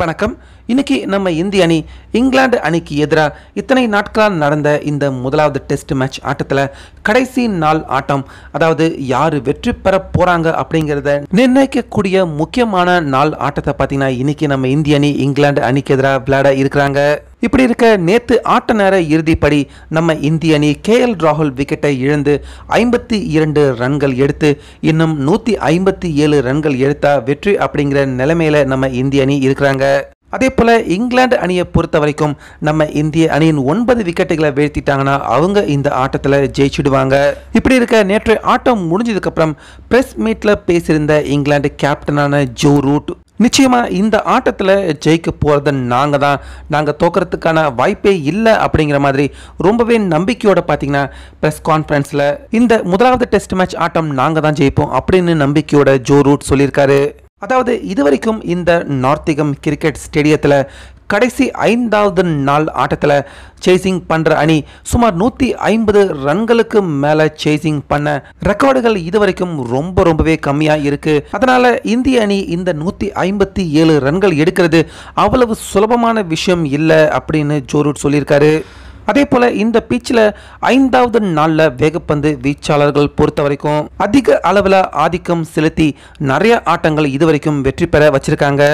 வணக்கம் இன்னைக்கு நம்ம இந்திய அணி இங்கிலாந்து அணிக்கு எதிராக இத்தனை நாட்களால் நடந்த இந்த முதலாவது டெஸ்ட் மேட்ச் ஆட்டத்தில் கடைசி நாள் ஆட்டம் அதாவது யார் வெற்றி பெற போகிறாங்க அப்படிங்கிறத நிர்ணயிக்கக்கூடிய முக்கியமான நாள் ஆட்டத்தை பார்த்தீங்கன்னா இன்னைக்கு நம்ம இந்திய அணி இங்கிலாந்து அணிக்கு எதிராக விளையாட இருக்கிறாங்க இப்படி இருக்க நேத்து ஆட்ட நேர இறுதிப்படி நம்ம இந்திய அணி கே எல் ராகுல் விக்கெட்டை இழந்து ஐம்பத்தி இரண்டு ரன்கள் எடுத்து இன்னும் நூற்றி ஐம்பத்தி ஏழு ரன்கள் எடுத்தா வெற்றி அப்படிங்கிற நிலைமையில நம்ம இந்திய அணி இருக்கிறாங்க அதே போல் இங்கிலாந்து அணியை பொறுத்த வரைக்கும் நம்ம இந்திய அணியின் ஒன்பது விக்கெட்டுகளை வீழ்த்திட்டாங்கன்னா அவங்க இந்த ஆட்டத்தில் ஜெயிச்சுடுவாங்க இப்படி இருக்க நேற்று ஆட்டம் முடிஞ்சதுக்கப்புறம் ப்ரெஸ் மீட்டில் பேசியிருந்த இங்கிலாந்து கேப்டனான ஜோ ரூட் நிச்சயமாக இந்த ஆட்டத்தில் ஜெயிக்க போகிறது நாங்கள் தான் நாங்கள் தோக்கிறதுக்கான வாய்ப்பே இல்லை அப்படிங்கிற மாதிரி ரொம்பவே நம்பிக்கையோடு பார்த்தீங்கன்னா ப்ரெஸ் கான்ஃபரன்ஸில் இந்த முதலாவது டெஸ்ட் மேட்ச் ஆட்டம் நாங்கள் தான் ஜெயிப்போம் அப்படின்னு நம்பிக்கையோட ஜோ ரூட் சொல்லியிருக்காரு அதாவது இதுவரைக்கும் இந்த நார்த்திகம் கிரிக்கெட் ஸ்டேடியத்தில் கடைசி ஐந்தாவது நாள் ஆட்டத்தில் சேசிங் பண்ணுற அணி சுமார் நூற்றி ஐம்பது ரன்களுக்கு மேலே சேசிங் பண்ண ரெக்கார்டுகள் இதுவரைக்கும் ரொம்ப ரொம்பவே கம்மியாக இருக்குது அதனால் இந்திய அணி இந்த நூற்றி ஐம்பத்தி ஏழு ரன்கள் எடுக்கிறது அவ்வளவு சுலபமான விஷயம் இல்லை அப்படின்னு ஜோரூட் சொல்லியிருக்காரு அதே போல் இந்த பீச்சில் ஐந்தாவது நாளில் வேகப்பந்து வீச்சாளர்கள் பொறுத்த வரைக்கும் அதிக அளவில் ஆதிக்கம் செலுத்தி நிறைய ஆட்டங்கள் இதுவரைக்கும் வெற்றி பெற வச்சிருக்காங்க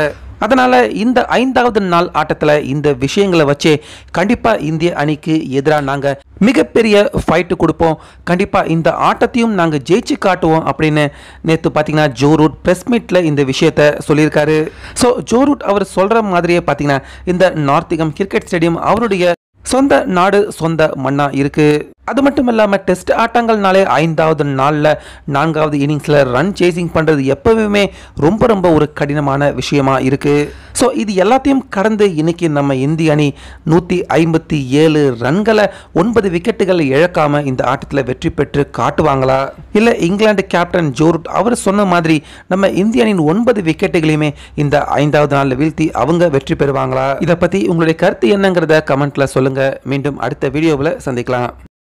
அதனால் இந்த ஐந்தாவது நாள் ஆட்டத்தில் இந்த விஷயங்களை வச்சு கண்டிப்பாக இந்திய அணிக்கு எதிராக நாங்கள் மிகப்பெரிய ஃபைட்டு கொடுப்போம் கண்டிப்பாக இந்த ஆட்டத்தையும் நாங்கள் ஜெயிச்சு காட்டுவோம் அப்படின்னு நேற்று பார்த்தீங்கன்னா ஜோ ரூட் ப்ரெஸ் மீட்டில் இந்த விஷயத்த சொல்லியிருக்காரு ஸோ ஜோ ரூட் அவர் சொல்கிற மாதிரியே பார்த்தீங்கன்னா இந்த நார்த்திகம் கிரிக்கெட் ஸ்டேடியம் அவருடைய சொந்த நாடு சொந்த மண்ணாக இருக்குது அது மட்டும் இல்லாமல் டெஸ்ட் ஆட்டங்கள்னாலே ஐந்தாவது நாளில் நான்காவது இன்னிங்ஸில் ரன் சேசிங் பண்ணுறது எப்போவுமே ரொம்ப ரொம்ப ஒரு கடினமான விஷயமாக இருக்குது ஸோ இது எல்லாத்தையும் கடந்து இன்றைக்கி நம்ம இந்திய அணி நூற்றி ஐம்பத்தி ஏழு ரன்களை ஒன்பது விக்கெட்டுகளை இழக்காமல் இந்த ஆட்டத்தில் வெற்றி பெற்று காட்டுவாங்களா இல்லை இங்கிலாந்து கேப்டன் ஜோருட் அவர் சொன்ன மாதிரி நம்ம இந்திய அணியின் ஒன்பது விக்கெட்டுகளையுமே இந்த ஐந்தாவது நாளில் வீழ்த்தி அவங்க வெற்றி பெறுவாங்களா இதை பற்றி உங்களுடைய கருத்து என்னங்கிறத கமெண்ட்டில் சொல்லுங்கள் மீண்டும் அடுத்த வீடியோவில் சந்திக்கலாம்